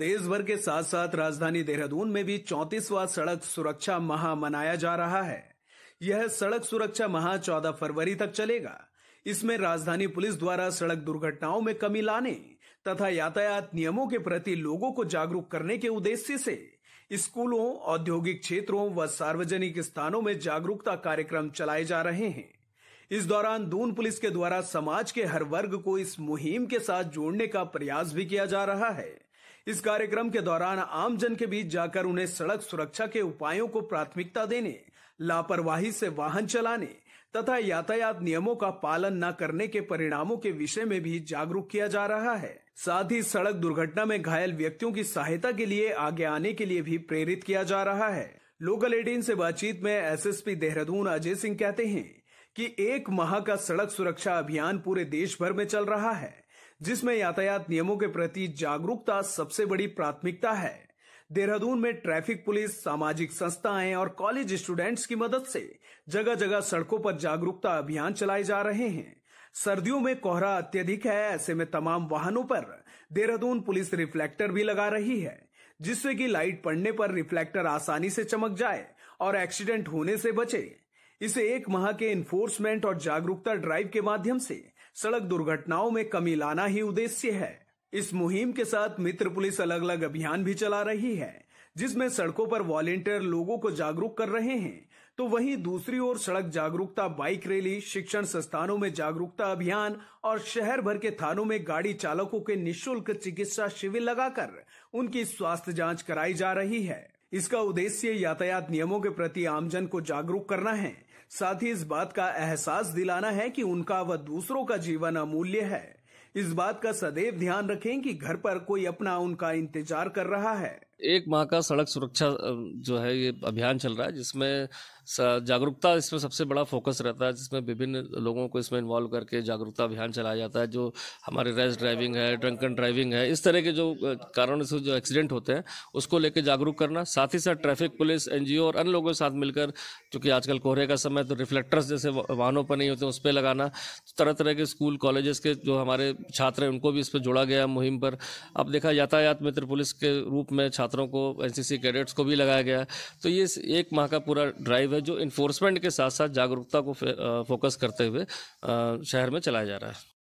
देश भर के साथ साथ राजधानी देहरादून में भी चौतीसवा सड़क सुरक्षा माह मनाया जा रहा है यह सड़क सुरक्षा माह चौदह फरवरी तक चलेगा इसमें राजधानी पुलिस द्वारा सड़क दुर्घटनाओं में कमी लाने तथा यातायात नियमों के प्रति लोगों को जागरूक करने के उद्देश्य से स्कूलों औद्योगिक क्षेत्रों व सार्वजनिक स्थानों में जागरूकता कार्यक्रम चलाए जा रहे हैं इस दौरान दून पुलिस के द्वारा समाज के हर वर्ग को इस मुहिम के साथ जोड़ने का प्रयास भी किया जा रहा है इस कार्यक्रम के दौरान आमजन के बीच जाकर उन्हें सड़क सुरक्षा के उपायों को प्राथमिकता देने लापरवाही से वाहन चलाने तथा यातायात नियमों का पालन न करने के परिणामों के विषय में भी जागरूक किया जा रहा है साथ ही सड़क दुर्घटना में घायल व्यक्तियों की सहायता के लिए आगे आने के लिए भी प्रेरित किया जा रहा है लोकल एटीन से बातचीत में एसएसपी देहरादून अजय सिंह कहते हैं कि एक माह का सड़क सुरक्षा अभियान पूरे देश भर में चल रहा है जिसमें यातायात नियमों के प्रति जागरूकता सबसे बड़ी प्राथमिकता है देहरादून में ट्रैफिक पुलिस सामाजिक संस्थाएं और कॉलेज स्टूडेंट्स की मदद से जगह जगह सड़कों पर जागरूकता अभियान चलाए जा रहे हैं सर्दियों में कोहरा अत्यधिक है ऐसे में तमाम वाहनों पर देहरादून पुलिस रिफ्लेक्टर भी लगा रही है जिससे कि लाइट पड़ने पर रिफ्लेक्टर आसानी से चमक जाए और एक्सीडेंट होने से बचे इसे एक माह के इन्फोर्समेंट और जागरूकता ड्राइव के माध्यम से सड़क दुर्घटनाओं में कमी लाना ही उद्देश्य है इस मुहिम के साथ मित्र पुलिस अलग अलग अभियान भी चला रही है जिसमें सड़कों पर वॉलेंटियर लोगों को जागरूक कर रहे हैं तो वहीं दूसरी ओर सड़क जागरूकता बाइक रैली शिक्षण संस्थानों में जागरूकता अभियान और शहर भर के थानों में गाड़ी चालकों के निशुल्क चिकित्सा शिविर लगाकर उनकी स्वास्थ्य जांच कराई जा रही है इसका उद्देश्य यातायात नियमों के प्रति आमजन को जागरूक करना है साथ ही इस बात का एहसास दिलाना है कि उनका व दूसरों का जीवन अमूल्य है इस बात का सदैव ध्यान रखें कि घर पर कोई अपना उनका इंतजार कर रहा है एक माह का सड़क सुरक्षा जो है ये अभियान चल रहा है जिसमें जागरूकता इसमें सबसे बड़ा फोकस रहता है जिसमें विभिन्न लोगों को इसमें इन्वॉल्व करके जागरूकता अभियान चलाया जाता है जो हमारे रेस ड्राइविंग है ड्रंकन ड्राइविंग है इस तरह के जो कारणों से जो एक्सीडेंट होते हैं उसको लेकर जागरूक करना साथ ही साथ ट्रैफिक पुलिस एन और अन्य लोगों के साथ मिलकर चूँकि आजकल कोहरे का समय तो रिफ्लेक्टर्स जैसे वाहनों पर नहीं होते उस पर लगाना तो तरह तरह के स्कूल कॉलेजेस के जो हमारे छात्र हैं उनको भी इस पर जोड़ा गया मुहिम पर अब देखा यातायात मित्र पुलिस के रूप में छात्र छात्रों को एनसीसी कैडेट्स को भी लगाया गया तो ये एक माह का पूरा ड्राइव है जो इन्फोर्समेंट के साथ साथ जागरूकता को फोकस करते हुए शहर में चलाया जा रहा है